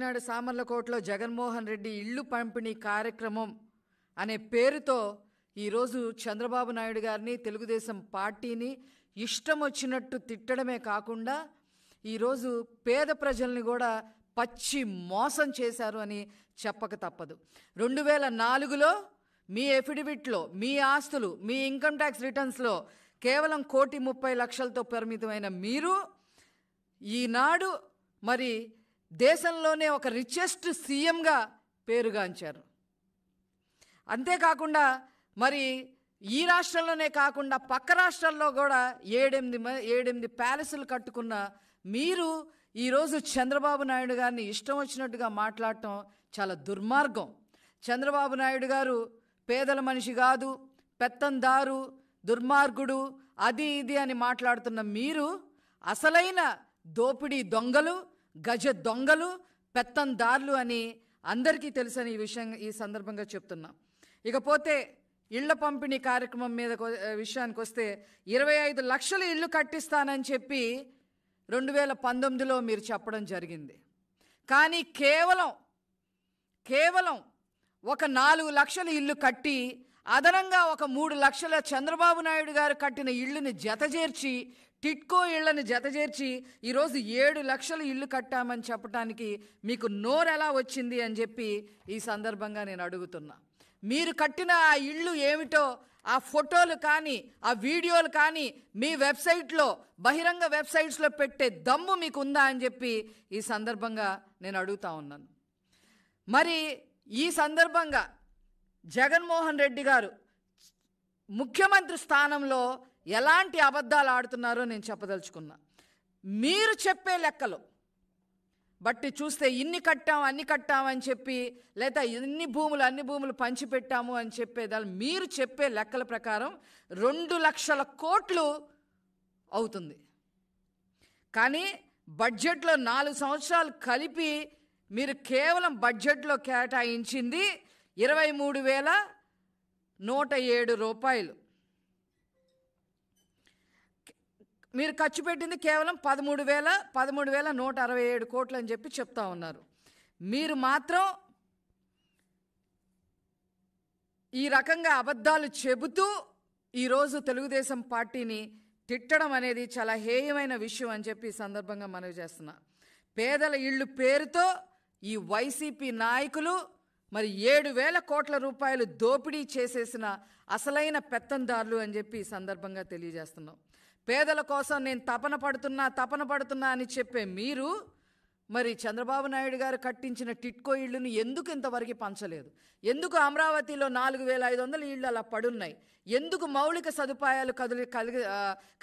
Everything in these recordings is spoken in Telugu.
కాకినాడ సామర్లకోటలో జగన్మోహన్ రెడ్డి ఇళ్ళు పంపిణీ కార్యక్రమం అనే పేరుతో ఈరోజు చంద్రబాబు నాయుడు గారిని తెలుగుదేశం పార్టీని ఇష్టం వచ్చినట్టు తిట్టడమే కాకుండా ఈరోజు పేద ప్రజల్ని కూడా పచ్చి మోసం చేశారు అని చెప్పక తప్పదు రెండు వేల నాలుగులో మీ ఎఫిడవిట్లో మీ ఆస్తులు మీ ఇన్కమ్ ట్యాక్స్ రిటర్న్స్లో కేవలం కోటి ముప్పై లక్షలతో పరిమితమైన మీరు ఈనాడు మరి దేశంలోనే ఒక రిచెస్ట్ సీఎంగా పేరుగాంచారు అంతేకాకుండా మరి ఈ రాష్ట్రంలోనే కాకుండా పక్క రాష్ట్రాల్లో కూడా ఏడెనిమిది ఏడెనిమిది ప్యాలెస్లు కట్టుకున్న మీరు ఈరోజు చంద్రబాబు నాయుడు గారిని ఇష్టం వచ్చినట్టుగా మాట్లాడటం చాలా దుర్మార్గం చంద్రబాబు నాయుడు గారు పేదల మనిషి కాదు పెత్తందారు దుర్మార్గుడు అది ఇది అని మాట్లాడుతున్న మీరు అసలైన దోపిడీ దొంగలు గజ దొంగలు పెత్తందార్లు అని అందరికీ తెలుసని ఈ విషయం ఈ సందర్భంగా చెప్తున్నాం ఇకపోతే ఇళ్ల పంపిణీ కార్యక్రమం మీద విషయానికి వస్తే ఇరవై ఐదు లక్షల ఇళ్ళు కట్టిస్తానని చెప్పి రెండు వేల పంతొమ్మిదిలో మీరు చెప్పడం జరిగింది కానీ కేవలం కేవలం ఒక నాలుగు లక్షల ఇల్లు కట్టి అదనంగా ఒక మూడు లక్షల చంద్రబాబు నాయుడు గారు కట్టిన ఇళ్ళుని జతచేర్చి టిట్కో ఇళ్లను జతచేర్చి ఈరోజు ఏడు లక్షలు ఇల్లు కట్టామని చెప్పడానికి మీకు నోరెలా వచ్చింది అని చెప్పి ఈ సందర్భంగా నేను అడుగుతున్నా మీరు కట్టిన ఆ ఇళ్ళు ఏమిటో ఆ ఫోటోలు కానీ ఆ వీడియోలు కానీ మీ వెబ్సైట్లో బహిరంగ వెబ్సైట్స్లో పెట్టే దమ్ము మీకు ఉందా అని చెప్పి ఈ సందర్భంగా నేను అడుగుతా ఉన్నాను మరి ఈ సందర్భంగా జగన్మోహన్ రెడ్డి గారు ముఖ్యమంత్రి స్థానంలో ఎలాంటి అబద్ధాలు ఆడుతున్నారో నేను చెప్పదలుచుకున్నా మీరు చెప్పే లెక్కలు బట్టి చూస్తే ఇన్ని కట్టాం అన్ని కట్టామని అని చెప్పి లేదా ఇన్ని భూములు అన్ని భూములు పంచిపెట్టాము అని చెప్పేదా మీరు చెప్పే లెక్కల ప్రకారం రెండు లక్షల కోట్లు అవుతుంది కానీ బడ్జెట్లో నాలుగు సంవత్సరాలు కలిపి మీరు కేవలం బడ్జెట్లో కేటాయించింది ఇరవై మూడు వేల నూట ఏడు రూపాయలు మీరు ఖర్చు పెట్టింది కేవలం పదమూడు వేల పదమూడు వేల నూట అరవై ఏడు కోట్లు అని చెప్పి చెప్తా ఉన్నారు మీరు మాత్రం ఈ రకంగా అబద్ధాలు చెబుతూ ఈరోజు తెలుగుదేశం పార్టీని తిట్టడం అనేది చాలా హేయమైన విషయం అని చెప్పి సందర్భంగా మనవి చేస్తున్నా పేదల ఇళ్ళు పేరుతో ఈ వైసీపీ నాయకులు మరి ఏడు వేల కోట్ల రూపాయలు దోపిడీ చేసేసిన అసలైన పెత్తందారులు అని చెప్పి ఈ సందర్భంగా తెలియజేస్తున్నాం పేదల కోసం నేను తపన పడుతున్నా తపన పడుతున్నా అని చెప్పే మీరు మరి చంద్రబాబు నాయుడు గారు కట్టించిన టిట్కో ఇళ్లను ఎందుకు ఇంతవరకు పంచలేదు ఎందుకు అమరావతిలో నాలుగు వేల ఐదు వందల ఇళ్ళు అలా పడున్నాయి ఎందుకు మౌలిక సదుపాయాలు కదిలి కలిగి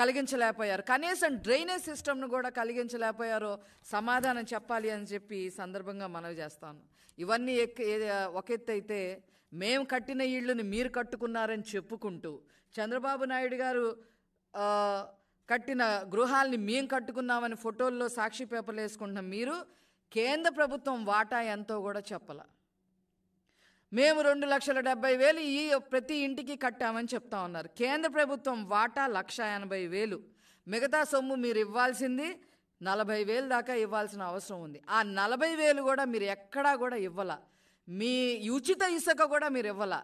కలిగించలేకపోయారు కనీసం డ్రైనేజ్ సిస్టమ్ను కూడా కలిగించలేకపోయారో సమాధానం చెప్పాలి అని చెప్పి ఈ సందర్భంగా మనవి చేస్తాను ఇవన్నీ ఒక ఎత్తు అయితే మేము కట్టిన ఇళ్ళని మీరు కట్టుకున్నారని చెప్పుకుంటూ చంద్రబాబు నాయుడు గారు కట్టిన గృహాల్ని మేము కట్టుకున్నామని ఫోటోల్లో సాక్షి పేపర్లు వేసుకుంటున్నాం మీరు కేంద్ర ప్రభుత్వం వాటా ఎంతో కూడా చెప్పాల మేము రెండు లక్షల డెబ్బై వేలు ఈ ప్రతి ఇంటికి కట్టామని చెప్తా ఉన్నారు కేంద్ర ప్రభుత్వం వాటా లక్ష ఎనభై వేలు మిగతా సొమ్ము మీరు ఇవ్వాల్సింది నలభై వేలు దాకా ఇవ్వాల్సిన అవసరం ఉంది ఆ నలభై వేలు కూడా మీరు ఎక్కడా కూడా ఇవ్వాల మీ ఉచిత ఇసుక కూడా మీరు ఇవ్వాల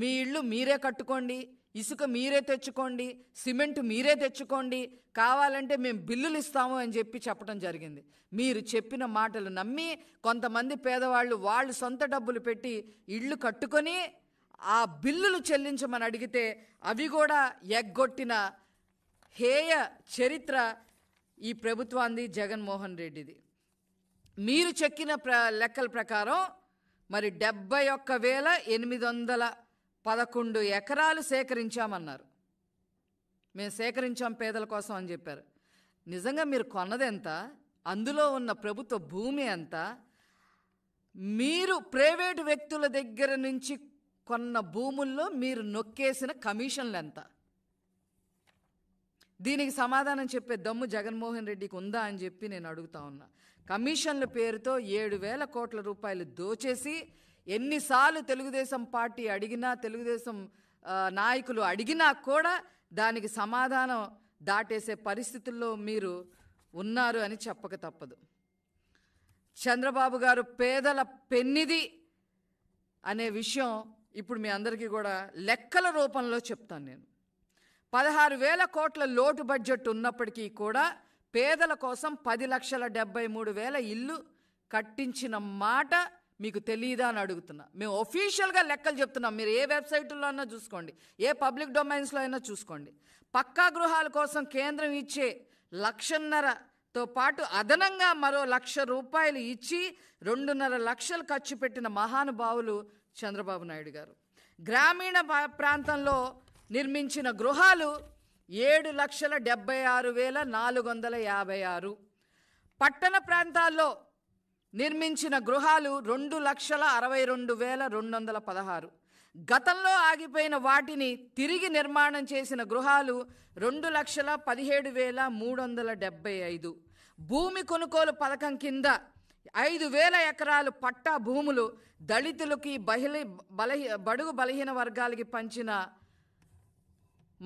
మీ ఇళ్ళు మీరే కట్టుకోండి ఇసుక మీరే తెచ్చుకోండి సిమెంట్ మీరే తెచ్చుకోండి కావాలంటే మేము బిల్లులు ఇస్తాము అని చెప్పి చెప్పడం జరిగింది మీరు చెప్పిన మాటలు నమ్మి కొంతమంది పేదవాళ్ళు వాళ్ళు సొంత డబ్బులు పెట్టి ఇళ్ళు కట్టుకొని ఆ బిల్లులు చెల్లించమని అడిగితే అవి కూడా ఎగ్గొట్టిన హేయ చరిత్ర ఈ ప్రభుత్వాన్ని జగన్మోహన్ రెడ్డిది మీరు చెక్కిన ప్ర లెక్కల ప్రకారం మరి డెబ్బై ఒక్క వేల ఎనిమిది వందల పదకొండు ఎకరాలు సేకరించామన్నారు మేము సేకరించాం పేదల కోసం అని చెప్పారు నిజంగా మీరు ఎంత అందులో ఉన్న ప్రభుత్వ భూమి ఎంత మీరు ప్రైవేటు వ్యక్తుల దగ్గర నుంచి కొన్న భూముల్లో మీరు నొక్కేసిన కమిషన్లు ఎంత దీనికి సమాధానం చెప్పే దమ్ము జగన్మోహన్ రెడ్డికి ఉందా అని చెప్పి నేను అడుగుతా ఉన్నా కమిషన్ల పేరుతో ఏడు వేల కోట్ల రూపాయలు దోచేసి ఎన్నిసార్లు తెలుగుదేశం పార్టీ అడిగినా తెలుగుదేశం నాయకులు అడిగినా కూడా దానికి సమాధానం దాటేసే పరిస్థితుల్లో మీరు ఉన్నారు అని చెప్పక తప్పదు చంద్రబాబు గారు పేదల పెన్నిది అనే విషయం ఇప్పుడు మీ అందరికీ కూడా లెక్కల రూపంలో చెప్తాను నేను పదహారు వేల కోట్ల లోటు బడ్జెట్ ఉన్నప్పటికీ కూడా పేదల కోసం పది లక్షల డెబ్బై మూడు వేల ఇల్లు కట్టించిన మాట మీకు తెలియదా అని అడుగుతున్నా మేము ఒఫీషియల్గా లెక్కలు చెప్తున్నాం మీరు ఏ వెబ్సైట్లో అయినా చూసుకోండి ఏ పబ్లిక్ డొమైన్స్లో అయినా చూసుకోండి పక్కా గృహాల కోసం కేంద్రం ఇచ్చే లక్షన్నరతో పాటు అదనంగా మరో లక్ష రూపాయలు ఇచ్చి రెండున్నర లక్షలు ఖర్చు పెట్టిన మహానుభావులు చంద్రబాబు నాయుడు గారు గ్రామీణ ప్రాంతంలో నిర్మించిన గృహాలు ఏడు లక్షల డెబ్బై ఆరు వేల నాలుగు వందల యాభై ఆరు పట్టణ ప్రాంతాల్లో నిర్మించిన గృహాలు రెండు లక్షల అరవై రెండు వేల రెండు వందల పదహారు గతంలో ఆగిపోయిన వాటిని తిరిగి నిర్మాణం చేసిన గృహాలు రెండు లక్షల పదిహేడు వేల మూడు వందల డెబ్బై ఐదు భూమి కొనుగోలు పథకం కింద ఐదు వేల ఎకరాలు పట్టా భూములు దళితులకి బహిలి బలహీ బడుగు బలహీన వర్గాలకి పంచిన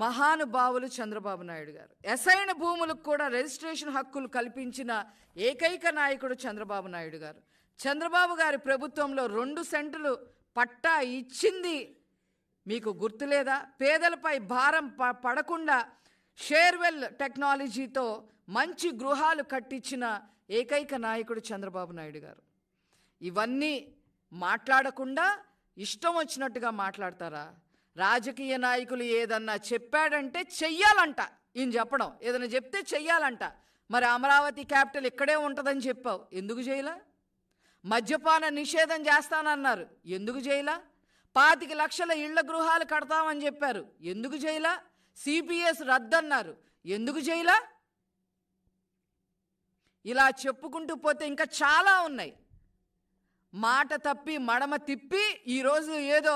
మహానుభావులు చంద్రబాబు నాయుడు గారు ఎసైన భూములకు కూడా రిజిస్ట్రేషన్ హక్కులు కల్పించిన ఏకైక నాయకుడు చంద్రబాబు నాయుడు గారు చంద్రబాబు గారి ప్రభుత్వంలో రెండు సెంటులు పట్టా ఇచ్చింది మీకు గుర్తులేదా పేదలపై భారం ప పడకుండా షేర్వెల్ టెక్నాలజీతో మంచి గృహాలు కట్టించిన ఏకైక నాయకుడు చంద్రబాబు నాయుడు గారు ఇవన్నీ మాట్లాడకుండా ఇష్టం వచ్చినట్టుగా మాట్లాడతారా రాజకీయ నాయకులు ఏదన్నా చెప్పాడంటే చెయ్యాలంట ఈయన చెప్పడం ఏదైనా చెప్తే చెయ్యాలంట మరి అమరావతి క్యాపిటల్ ఇక్కడే ఉంటుందని చెప్పావు ఎందుకు చేయలా మద్యపాన నిషేధం చేస్తానన్నారు ఎందుకు చేయలా పాతిక లక్షల ఇళ్ల గృహాలు కడతామని చెప్పారు ఎందుకు చేయలా సిపిఎస్ రద్దన్నారు ఎందుకు చేయలా ఇలా చెప్పుకుంటూ పోతే ఇంకా చాలా ఉన్నాయి మాట తప్పి మడమ తిప్పి ఈరోజు ఏదో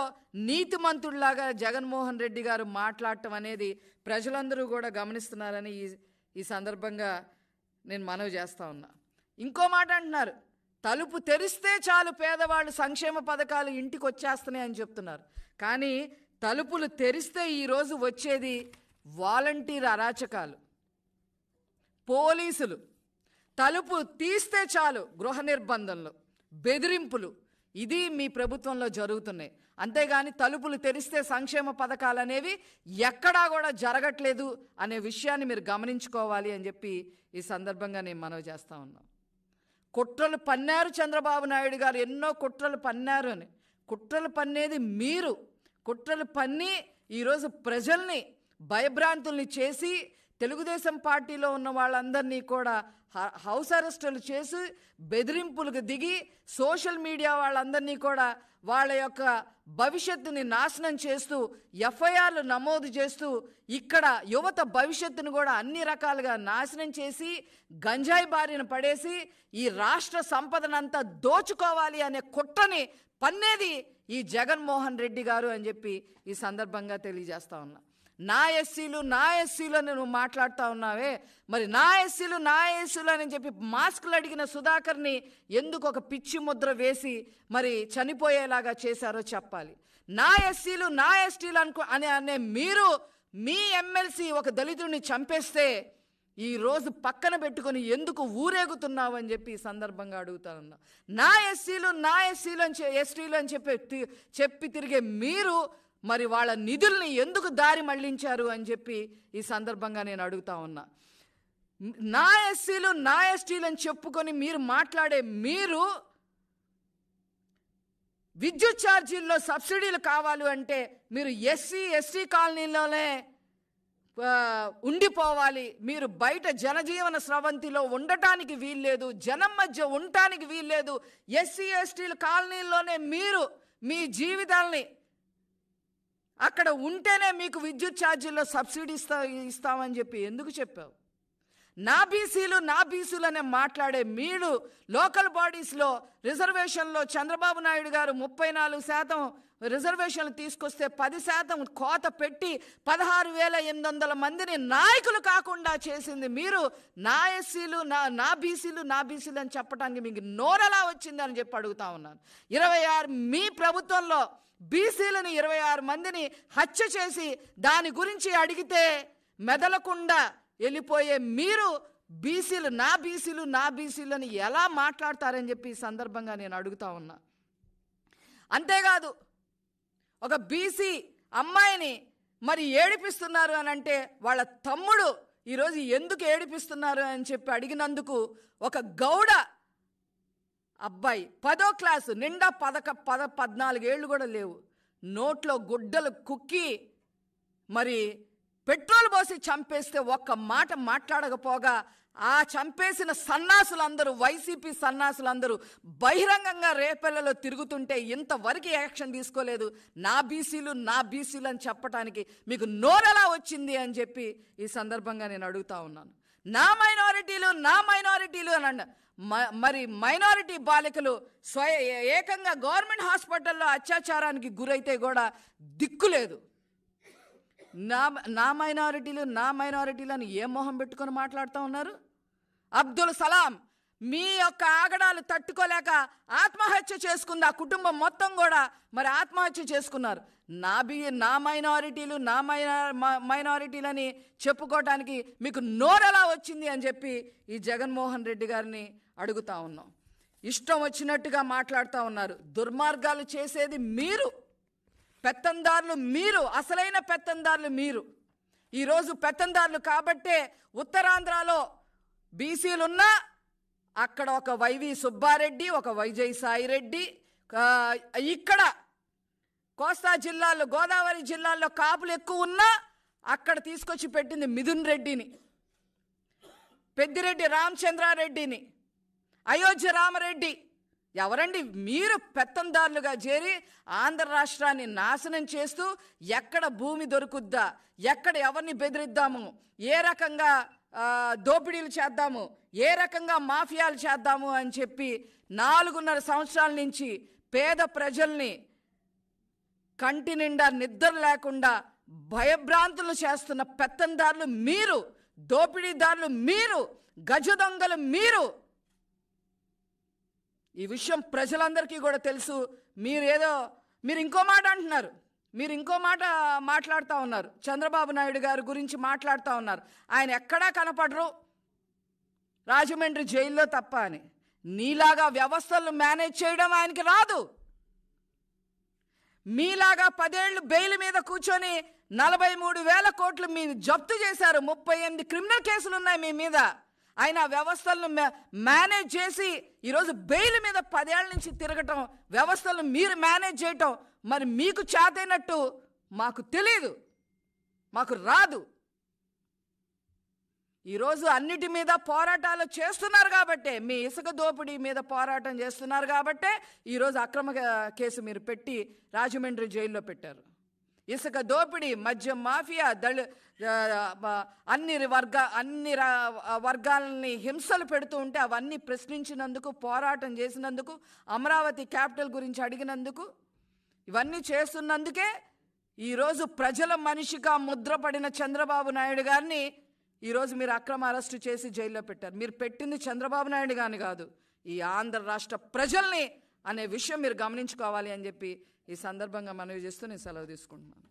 నీతిమంతుడిలాగా జగన్మోహన్ రెడ్డి గారు మాట్లాడటం అనేది ప్రజలందరూ కూడా గమనిస్తున్నారని ఈ ఈ సందర్భంగా నేను మనవి చేస్తా ఉన్నా ఇంకో మాట అంటున్నారు తలుపు తెరిస్తే చాలు పేదవాళ్ళు సంక్షేమ పథకాలు ఇంటికి వచ్చేస్తున్నాయి అని చెప్తున్నారు కానీ తలుపులు తెరిస్తే ఈరోజు వచ్చేది వాలంటీర్ అరాచకాలు పోలీసులు తలుపు తీస్తే చాలు గృహ నిర్బంధంలో బెదిరింపులు ఇది మీ ప్రభుత్వంలో జరుగుతున్నాయి అంతేగాని తలుపులు తెరిస్తే సంక్షేమ పథకాలు అనేవి ఎక్కడా కూడా జరగట్లేదు అనే విషయాన్ని మీరు గమనించుకోవాలి అని చెప్పి ఈ సందర్భంగా నేను మనవి చేస్తూ ఉన్నాం కుట్రలు పన్నారు చంద్రబాబు నాయుడు గారు ఎన్నో కుట్రలు పన్నారు అని కుట్రలు పన్నేది మీరు కుట్రలు పన్ని ఈరోజు ప్రజల్ని భయభ్రాంతుల్ని చేసి తెలుగుదేశం పార్టీలో ఉన్న వాళ్ళందరినీ కూడా హౌస్ అరెస్టులు చేసి బెదిరింపులకు దిగి సోషల్ మీడియా వాళ్ళందరినీ కూడా వాళ్ళ యొక్క భవిష్యత్తుని నాశనం చేస్తూ ఎఫ్ఐఆర్లు నమోదు చేస్తూ ఇక్కడ యువత భవిష్యత్తును కూడా అన్ని రకాలుగా నాశనం చేసి గంజాయి బారిన పడేసి ఈ రాష్ట్ర సంపదనంతా దోచుకోవాలి అనే కుట్రని పన్నేది ఈ జగన్మోహన్ రెడ్డి గారు అని చెప్పి ఈ సందర్భంగా తెలియజేస్తా ఉన్నా నా ఎస్సీలు నా ఎస్సీలు అని నువ్వు మాట్లాడుతూ ఉన్నావే మరి నా ఎస్సీలు నా ఎస్సీలు అని చెప్పి మాస్కులు అడిగిన సుధాకర్ని ఎందుకు ఒక పిచ్చి ముద్ర వేసి మరి చనిపోయేలాగా చేశారో చెప్పాలి నా ఎస్సీలు నా ఎస్టీలు అనుకో అని అనే మీరు మీ ఎమ్మెల్సీ ఒక దళితుడిని చంపేస్తే ఈ రోజు పక్కన పెట్టుకొని ఎందుకు ఊరేగుతున్నావు అని చెప్పి ఈ సందర్భంగా అడుగుతానన్నా నా ఎస్సీలు నా ఎస్సీలు అని ఎస్టీలు అని చెప్పి చెప్పి తిరిగే మీరు మరి వాళ్ళ నిధుల్ని ఎందుకు దారి మళ్లించారు అని చెప్పి ఈ సందర్భంగా నేను అడుగుతా ఉన్నా నా ఎస్సీలు నా ఎస్టీలు అని చెప్పుకొని మీరు మాట్లాడే మీరు విద్యుత్ ఛార్జీల్లో సబ్సిడీలు కావాలి అంటే మీరు ఎస్సీ ఎస్టీ కాలనీలోనే ఉండిపోవాలి మీరు బయట జనజీవన స్రవంతిలో ఉండటానికి వీల్లేదు జనం మధ్య ఉండటానికి వీల్లేదు ఎస్సీ ఎస్టీల కాలనీల్లోనే మీరు మీ జీవితాల్ని అక్కడ ఉంటేనే మీకు విద్యుత్ ఛార్జీల్లో సబ్సిడీ ఇస్తా ఇస్తామని చెప్పి ఎందుకు చెప్పావు నా బీసీలు నా బీసీలు అనే మాట్లాడే మీరు లోకల్ బాడీస్లో రిజర్వేషన్లో చంద్రబాబు నాయుడు గారు ముప్పై నాలుగు శాతం రిజర్వేషన్లు తీసుకొస్తే పది శాతం కోత పెట్టి పదహారు వేల ఎనిమిది వందల మందిని నాయకులు కాకుండా చేసింది మీరు నా ఎస్సీలు నా నా బీసీలు నా బీసీలు అని చెప్పడానికి మీకు వచ్చింది అని చెప్పి అడుగుతా ఉన్నాను ఇరవై ఆరు మీ ప్రభుత్వంలో బీసీలని ఇరవై ఆరు మందిని హత్య చేసి దాని గురించి అడిగితే మెదలకుండా వెళ్ళిపోయే మీరు బీసీలు నా బీసీలు నా బీసీలు అని ఎలా మాట్లాడతారని చెప్పి ఈ సందర్భంగా నేను అడుగుతా ఉన్నా అంతేకాదు ఒక బీసీ అమ్మాయిని మరి ఏడిపిస్తున్నారు అని అంటే వాళ్ళ తమ్ముడు ఈరోజు ఎందుకు ఏడిపిస్తున్నారు అని చెప్పి అడిగినందుకు ఒక గౌడ అబ్బాయి పదో క్లాసు నిండా పదక పద పద్నాలుగేళ్ళు కూడా లేవు నోట్లో గుడ్డలు కుక్కి మరి పెట్రోల్ పోసి చంపేస్తే ఒక్క మాట మాట్లాడకపోగా ఆ చంపేసిన సన్నాసులందరూ వైసీపీ సన్నాసులందరూ బహిరంగంగా రేపల్లెలో తిరుగుతుంటే ఇంతవరకు యాక్షన్ తీసుకోలేదు నా బీసీలు నా బీసీలు అని చెప్పడానికి మీకు నోరెలా వచ్చింది అని చెప్పి ఈ సందర్భంగా నేను అడుగుతా ఉన్నాను నా మైనారిటీలు నా మైనారిటీలు అని అన్న మరి మైనారిటీ బాలికలు స్వయ ఏకంగా గవర్నమెంట్ హాస్పిటల్లో అత్యాచారానికి గురైతే కూడా దిక్కులేదు నా నా మైనారిటీలు నా మైనారిటీలు అని ఏ మొహం పెట్టుకొని మాట్లాడుతూ ఉన్నారు అబ్దుల్ సలాం మీ యొక్క ఆగడాలు తట్టుకోలేక ఆత్మహత్య చేసుకుంది ఆ కుటుంబం మొత్తం కూడా మరి ఆత్మహత్య చేసుకున్నారు నా బి నా మైనారిటీలు నా మైనార్ మైనారిటీలని చెప్పుకోవటానికి మీకు నోరెలా వచ్చింది అని చెప్పి ఈ జగన్మోహన్ రెడ్డి గారిని అడుగుతా ఉన్నాం ఇష్టం వచ్చినట్టుగా మాట్లాడుతూ ఉన్నారు దుర్మార్గాలు చేసేది మీరు పెత్తందారులు మీరు అసలైన పెత్తందారులు మీరు ఈరోజు పెత్తందారులు కాబట్టే ఉత్తరాంధ్రలో బీసీలున్నా అక్కడ ఒక వైవి సుబ్బారెడ్డి ఒక వైజయ్ సాయిరెడ్డి ఇక్కడ కోస్తా జిల్లాలో గోదావరి జిల్లాల్లో కాపులు ఎక్కువ ఉన్నా అక్కడ తీసుకొచ్చి పెట్టింది మిథున్ రెడ్డిని పెద్దిరెడ్డి రామచంద్రారెడ్డిని అయోధ్య రామరెడ్డి ఎవరండి మీరు పెత్తందారులుగా చేరి ఆంధ్ర రాష్ట్రాన్ని నాశనం చేస్తూ ఎక్కడ భూమి దొరుకుద్దా ఎక్కడ ఎవరిని బెదిరిద్దాము ఏ రకంగా దోపిడీలు చేద్దాము ఏ రకంగా మాఫియాలు చేద్దాము అని చెప్పి నాలుగున్నర సంవత్సరాల నుంచి పేద ప్రజల్ని కంటి నిండా నిద్ర లేకుండా భయభ్రాంతులు చేస్తున్న పెత్తందారులు మీరు దోపిడీదారులు మీరు గజ దొంగలు మీరు ఈ విషయం ప్రజలందరికీ కూడా తెలుసు మీరేదో మీరు ఇంకో మాట అంటున్నారు మీరు ఇంకో మాట మాట్లాడుతూ ఉన్నారు చంద్రబాబు నాయుడు గారి గురించి మాట్లాడుతూ ఉన్నారు ఆయన ఎక్కడా కనపడరు రాజమండ్రి జైల్లో తప్ప అని నీలాగా వ్యవస్థలను మేనేజ్ చేయడం ఆయనకి రాదు మీలాగా పదేళ్లు బెయిల్ మీద కూర్చొని నలభై మూడు వేల కోట్లు మీరు జప్తు చేశారు ముప్పై ఎనిమిది క్రిమినల్ కేసులు ఉన్నాయి మీ మీద ఆయన వ్యవస్థలను మేనేజ్ చేసి ఈరోజు బెయిల్ మీద పదేళ్ల నుంచి తిరగటం వ్యవస్థలను మీరు మేనేజ్ చేయటం మరి మీకు చేతైనట్టు మాకు తెలియదు మాకు రాదు ఈరోజు అన్నిటి మీద పోరాటాలు చేస్తున్నారు కాబట్టి మీ ఇసుక దోపిడీ మీద పోరాటం చేస్తున్నారు కాబట్టే ఈరోజు అక్రమ కేసు మీరు పెట్టి రాజమండ్రి జైల్లో పెట్టారు ఇసుక దోపిడీ మద్యం మాఫియా దళి అన్ని వర్గ అన్ని వర్గాలని హింసలు పెడుతూ ఉంటే అవన్నీ ప్రశ్నించినందుకు పోరాటం చేసినందుకు అమరావతి క్యాపిటల్ గురించి అడిగినందుకు ఇవన్నీ చేస్తున్నందుకే ఈరోజు ప్రజల మనిషిగా ముద్రపడిన చంద్రబాబు నాయుడు గారిని ఈరోజు మీరు అక్రమ అరెస్టు చేసి జైల్లో పెట్టారు మీరు పెట్టింది చంద్రబాబు నాయుడు గారిని కాదు ఈ ఆంధ్ర రాష్ట్ర ప్రజల్ని అనే విషయం మీరు గమనించుకోవాలి అని చెప్పి ఈ సందర్భంగా మనవి చేస్తూ నేను సెలవు తీసుకుంటున్నాను